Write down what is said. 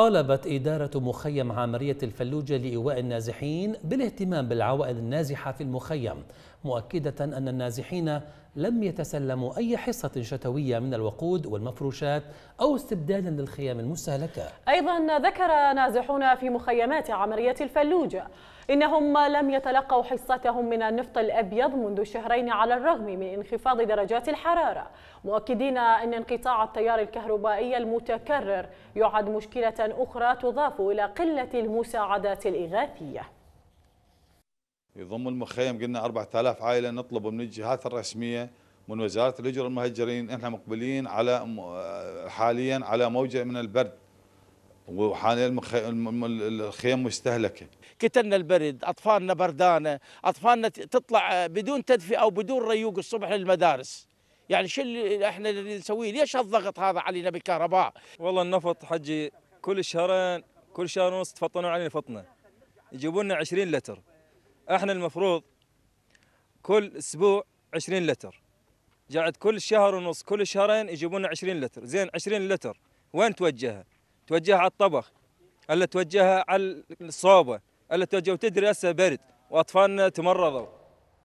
طالبت إدارة مخيم عامرية الفلوجة لإيواء النازحين بالاهتمام بالعوائل النازحة في المخيم مؤكدة أن النازحين لم يتسلموا أي حصة شتوية من الوقود والمفروشات أو استبدالا للخيام المستهلكة أيضا ذكر نازحون في مخيمات عامرية الفلوجة إنهم لم يتلقوا حصتهم من النفط الأبيض منذ شهرين على الرغم من انخفاض درجات الحرارة مؤكدين أن انقطاع التيار الكهربائي المتكرر يعد مشكلة أخرى تضاف إلى قلة المساعدات الإغاثية يضم المخيم قلنا 4000 عائلة نطلب من الجهات الرسمية من وزارة الهجرة والمهجرين احنا مقبلين على حاليا على موجة من البرد وحاليا المخ... الخيام مستهلكه كتلنا البرد اطفالنا بردانه اطفالنا تطلع آه، بدون تدفئه او بدون ريوق الصبح للمدارس يعني شو اللي احنا اللي نسويه ليش الضغط هذا علينا بالكهرباء والله النفط حجي كل شهرين كل شهر ونص تفطنوا علينا فطنه يجيبوا لنا 20 لتر احنا المفروض كل اسبوع 20 لتر قاعد كل شهر ونص كل شهرين يجيبوا لنا 20 لتر زين 20 لتر وين توجهها توجهها على الطبخ الا توجهها على الصوبه الا توجهها وتدري هسه برد واطفالنا تمرضوا